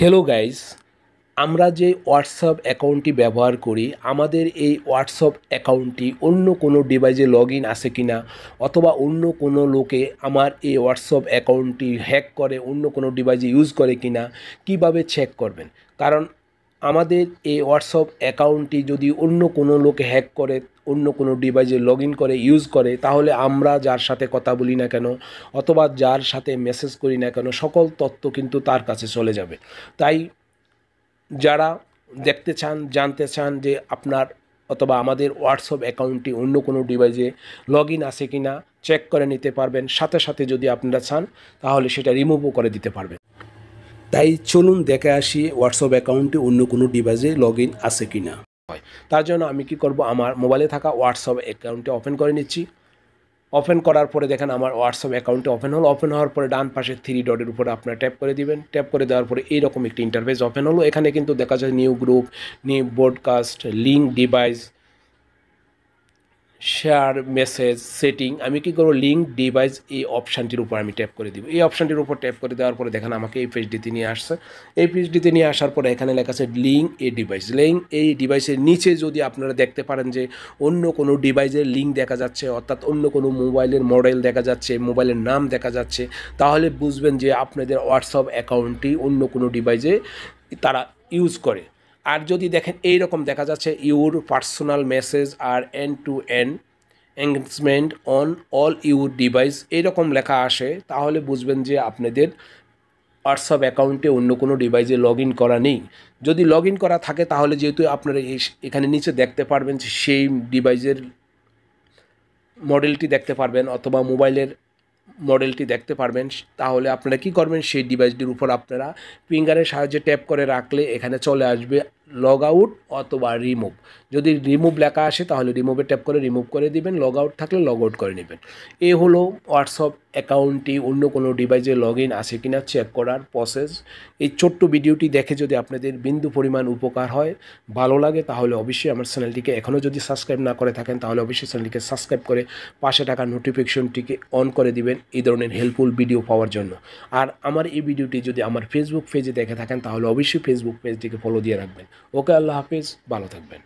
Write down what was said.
hello guys আমরা যে WhatsApp অ্যাকাউন্টটি ব্যবহার করি আমাদের এই হোয়াটসঅ্যাপ অ্যাকাউন্টটি অন্য কোনো ডিভাইসে লগ ইন আসে কি না অথবা অন্য কোনো লোকে আমার এই হোয়াটসঅ্যাপ অ্যাকাউন্টটি হ্যাক করে অন্য কোনো ডিভাইসে ইউজ করে কি না কীভাবে চেক করবেন কারণ আমাদের এই হোয়াটসঅ্যাপ অ্যাকাউন্টটি যদি অন্য কোনো লোকে হ্যাক করে অন্য কোনো ডিভাইসে লগ ইন করে ইউজ করে তাহলে আমরা যার সাথে কথা বলি না কেন অথবা যার সাথে মেসেজ করি না কেন সকল তথ্য কিন্তু তার কাছে চলে যাবে তাই যারা দেখতে চান জানতে চান যে আপনার অথবা আমাদের হোয়াটসঅ্যাপ অ্যাকাউন্টটি অন্য কোনো ডিভাইসে লগ ইন আছে কি না চেক করে নিতে পারবেন সাথে সাথে যদি আপনারা চান তাহলে সেটা রিমুভও করে দিতে পারবেন তাই চলুন দেখে আসি হোয়াটসঅ্যাপ অ্যাকাউন্টে অন্য কোনো ডিভাইসে লগ ইন আছে কি না হয় তার জন্য আমি কি করব আমার মোবাইলে থাকা হোয়াটসঅ্যাপ অ্যাকাউন্টে ওপেন করে নিচ্ছি ওপেন করার পরে দেখেন আমার হোয়াটসঅ্যাপ অ্যাকাউন্টে ওপেন হলো ওপেন হওয়ার পরে ডান পাশে থ্রি ডটের উপরে আপনারা ট্যাপ করে দিবেন ট্যাপ করে দেওয়ার পরে এইরকম একটি ইন্টারফেস ওপেন হলো এখানে কিন্তু দেখা যায় new group new broadcast link device share message setting আমি কি করবো লিঙ্ক ডিভাইস এই অপশানটির উপর আমি ট্যাপ করে দিব এই অপশানটির উপর ট্যাপ করে দেওয়ার পরে দেখেন আমাকে এই পেজডিতে নিয়ে আসছে এই পেজডিতে নিয়ে আসার পরে এখানে লেখা আছে লিঙ্ক এ ডিভাইস লিঙ্ক এই ডিভাইসের নিচে যদি আপনারা দেখতে পারেন যে অন্য কোনো ডিভাইসের লিঙ্ক দেখা যাচ্ছে অর্থাৎ অন্য কোনো মোবাইলের মডেল দেখা যাচ্ছে মোবাইলের নাম দেখা যাচ্ছে তাহলে বুঝবেন যে আপনাদের হোয়াটসঅ্যাপ অ্যাকাউন্টটি অন্য কোনো ডিভাইসে তারা ইউজ করে আর যদি দেখেন এই রকম দেখা যাচ্ছে your personal message are end to end engagement on all your device এইরকম লেখা আসে তাহলে বুঝবেন যে আপনাদের হোয়াটসঅ্যাপ অ্যাকাউন্টে অন্য কোনো ডিভাইসে লগ ইন করা নেই যদি লগ ইন করা থাকে তাহলে যেহেতু আপনারা এখানে নিচে দেখতে পারবেন সেই ডিভাইসের মডেলটি দেখতে পারবেন অথবা মোবাইলের মডেলটি দেখতে পারবেন তাহলে আপনারা কি করবেন সেই ডিভাইসটির উপর আপনারা ফিঙ্গারের সাহায্যে ট্যাপ করে রাখলে এখানে চলে আসবে লগ আউট অথবা রিমুভ যদি রিমুভ লেখা আসে তাহলে রিমুভে ট্যাপ করে রিমুভ করে দিবেন লগ আউট থাকলে লগ আউট করে নেবেন এ হলো হোয়াটসঅ্যাপ অ্যাকাউন্টটি অন্য কোনো ডিভাইসে লগ ইন আছে কি না চেক করার প্রসেস এই ছোট্ট ভিডিওটি দেখে যদি আপনাদের বিন্দু পরিমাণ উপকার হয় ভালো লাগে তাহলে অবশ্যই আমার চ্যানেলটিকে এখনও যদি সাবস্ক্রাইব না করে থাকেন তাহলে অবশ্যই চ্যানেলটিকে সাবস্ক্রাইব করে পাশে টাকা নোটিফিকেশনটিকে অন করে দিবেন এই ধরনের হেল্পফুল ভিডিও পাওয়ার জন্য আর আমার এই ভিডিওটি যদি আমার ফেসবুক পেজে দেখে থাকেন তাহলে অবশ্যই ফেসবুক পেজটিকে ফলো দিয়ে রাখবেন ওকে আল্লাহ হাফিজ ভালো থাকবেন